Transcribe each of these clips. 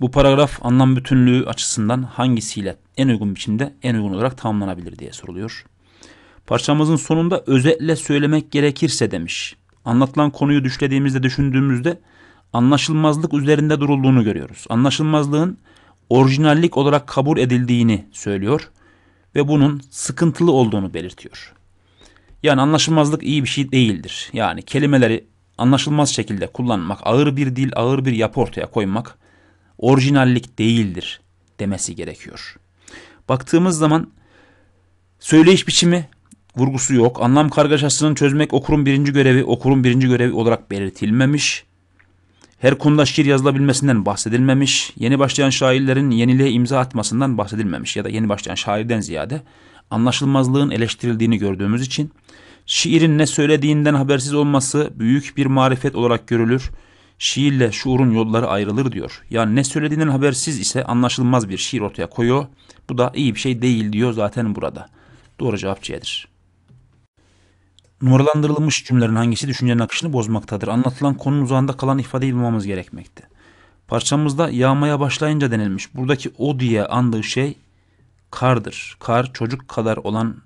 Bu paragraf anlam bütünlüğü açısından hangisiyle en uygun biçimde en uygun olarak tamamlanabilir diye soruluyor. Parçamızın sonunda özetle söylemek gerekirse demiş. Anlatılan konuyu düşlediğimizde düşündüğümüzde anlaşılmazlık üzerinde durulduğunu görüyoruz. Anlaşılmazlığın orijinallik olarak kabul edildiğini söylüyor ve bunun sıkıntılı olduğunu belirtiyor. Yani anlaşılmazlık iyi bir şey değildir. Yani kelimeleri anlaşılmaz şekilde kullanmak, ağır bir dil, ağır bir yapı ortaya koymak orijinallik değildir demesi gerekiyor. Baktığımız zaman söyleyiş biçimi vurgusu yok. Anlam kargaşasının çözmek okurun birinci görevi, okurun birinci görevi olarak belirtilmemiş. Her konuda şiir yazılabilmesinden bahsedilmemiş. Yeni başlayan şairlerin yeniliğe imza atmasından bahsedilmemiş ya da yeni başlayan şairden ziyade anlaşılmazlığın eleştirildiğini gördüğümüz için şiirin ne söylediğinden habersiz olması büyük bir marifet olarak görülür şiirle şuurun yolları ayrılır diyor. Yani ne söylediğinden habersiz ise anlaşılmaz bir şiir ortaya koyuyor. Bu da iyi bir şey değil diyor zaten burada. Doğru cevap C'dir. Numaralandırılmış cümlelerin hangisi düşüncenin akışını bozmaktadır? Anlatılan konunun uzağında kalan ifadeyi bulmamız gerekmekte. Parçamızda yağmaya başlayınca denilmiş. Buradaki o diye andığı şey kardır. Kar çocuk kadar olan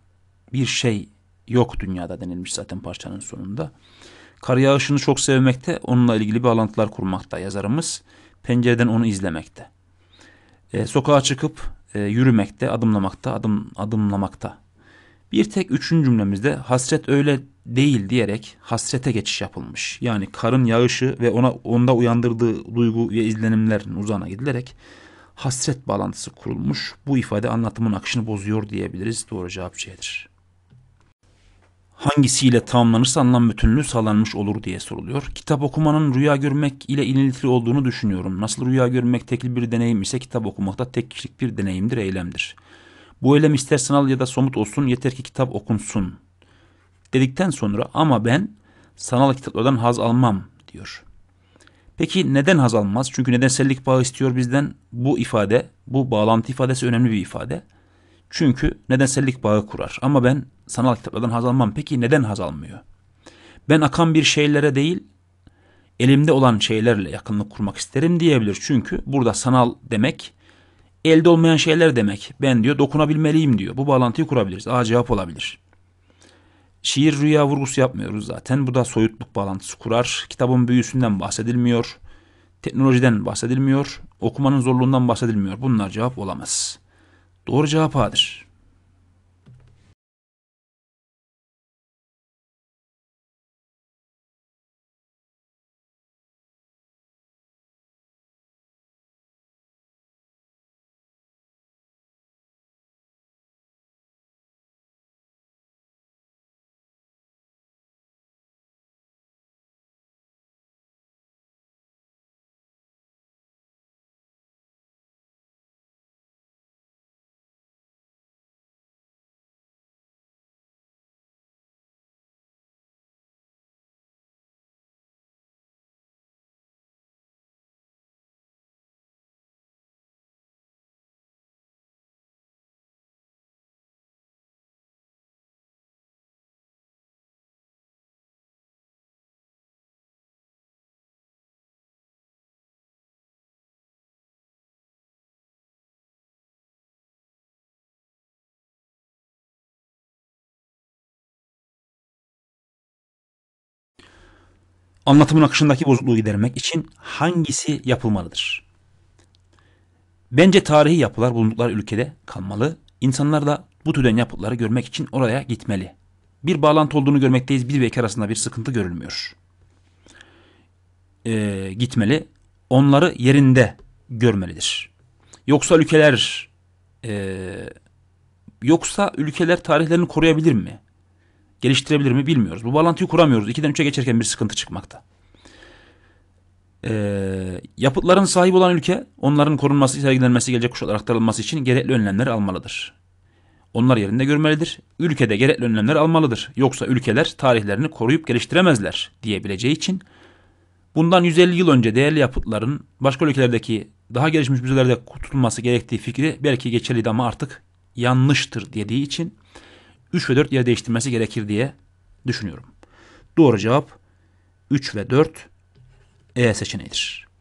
bir şey yok dünyada denilmiş zaten parçanın sonunda. Kar yağışını çok sevmekte, onunla ilgili bağlantılar kurmakta yazarımız. Pencereden onu izlemekte. E, sokağa çıkıp e, yürümekte, adımlamakta, adım adımlamakta. Bir tek üçüncü cümlemizde hasret öyle değil diyerek hasrete geçiş yapılmış. Yani karın yağışı ve ona onda uyandırdığı duygu ve izlenimlerin uzağına gidilerek hasret bağlantısı kurulmuş. Bu ifade anlatımın akışını bozuyor diyebiliriz. Doğru cevap C'dir hangisiyle tamamlanırsa anlam bütünlüğü sağlanmış olur diye soruluyor. Kitap okumanın rüya görmek ile ilintili olduğunu düşünüyorum. Nasıl rüya görmek tekil bir deneyim ise kitap okumak da tek kişilik bir deneyimdir, eylemdir. Bu eylem ister sanal ya da somut olsun yeter ki kitap okunsun. Dedikten sonra ama ben sanal kitaplardan haz almam diyor. Peki neden haz almaz? Çünkü nedensellik bağı istiyor bizden. Bu ifade, bu bağlantı ifadesi önemli bir ifade. Çünkü nedensellik bağı kurar. Ama ben sanal kitaplardan haz almam. Peki neden haz almıyor? Ben akan bir şeylere değil, elimde olan şeylerle yakınlık kurmak isterim diyebilir. Çünkü burada sanal demek, elde olmayan şeyler demek. Ben diyor dokunabilmeliyim diyor. Bu bağlantıyı kurabiliriz. A cevap olabilir. Şiir rüya vurgusu yapmıyoruz zaten. Bu da soyutluk bağlantısı kurar. Kitabın büyüsünden bahsedilmiyor. Teknolojiden bahsedilmiyor. Okumanın zorluğundan bahsedilmiyor. Bunlar cevap olamaz. Doğru cevap A'dır. anlatımın akışındaki bozukluğu gidermek için hangisi yapılmalıdır? Bence tarihi yapılar bulundukları ülkede kalmalı. İnsanlar da bu türden yapıtları görmek için oraya gitmeli. Bir bağlantı olduğunu görmekteyiz. Bir ve iki arasında bir sıkıntı görülmüyor. Ee, gitmeli. Onları yerinde görmelidir. Yoksa ülkeler e, yoksa ülkeler tarihlerini koruyabilir mi? geliştirebilir mi bilmiyoruz. Bu bağlantıyı kuramıyoruz. 2'den üçe geçerken bir sıkıntı çıkmakta. Ee, yapıtların sahip olan ülke onların korunması, sergilenmesi, gelecek kuşaklara aktarılması için gerekli önlemleri almalıdır. Onlar yerinde görmelidir. Ülkede gerekli önlemler almalıdır. Yoksa ülkeler tarihlerini koruyup geliştiremezler diyebileceği için bundan 150 yıl önce değerli yapıtların başka ülkelerdeki daha gelişmiş müzelerde tutulması gerektiği fikri belki geçerliydi ama artık yanlıştır dediği için 3 ve 4 yer değiştirmesi gerekir diye düşünüyorum. Doğru cevap 3 ve 4 E seçeneğidir.